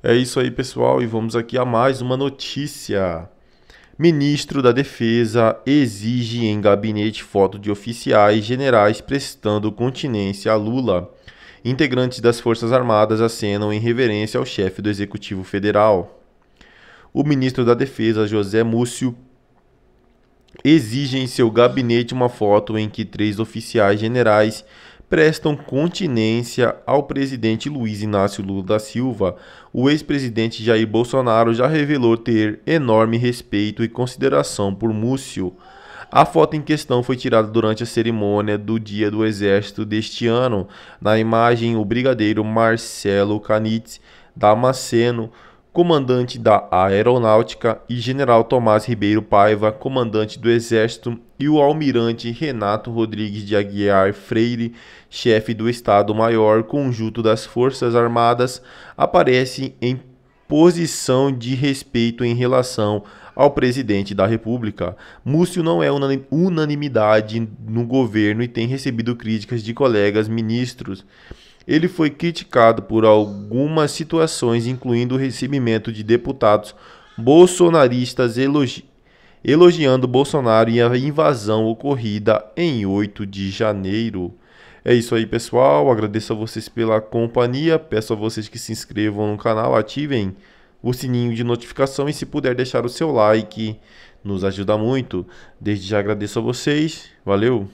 É isso aí, pessoal, e vamos aqui a mais uma notícia. Ministro da Defesa exige em gabinete foto de oficiais generais prestando continência a Lula. Integrantes das Forças Armadas acenam em reverência ao chefe do Executivo Federal. O ministro da Defesa, José Múcio, exige em seu gabinete uma foto em que três oficiais generais prestam continência ao presidente Luiz Inácio Lula da Silva, o ex-presidente Jair Bolsonaro já revelou ter enorme respeito e consideração por Múcio. A foto em questão foi tirada durante a cerimônia do Dia do Exército deste ano. Na imagem, o brigadeiro Marcelo Canitz Damasceno comandante da Aeronáutica, e General Tomás Ribeiro Paiva, comandante do Exército, e o almirante Renato Rodrigues de Aguiar Freire, chefe do Estado-Maior Conjunto das Forças Armadas, aparece em posição de respeito em relação ao presidente da República. Múcio não é unanimidade no governo e tem recebido críticas de colegas ministros ele foi criticado por algumas situações, incluindo o recebimento de deputados bolsonaristas elogi elogiando Bolsonaro e a invasão ocorrida em 8 de janeiro. É isso aí, pessoal. Agradeço a vocês pela companhia. Peço a vocês que se inscrevam no canal, ativem o sininho de notificação e se puder deixar o seu like, nos ajuda muito. Desde já agradeço a vocês. Valeu.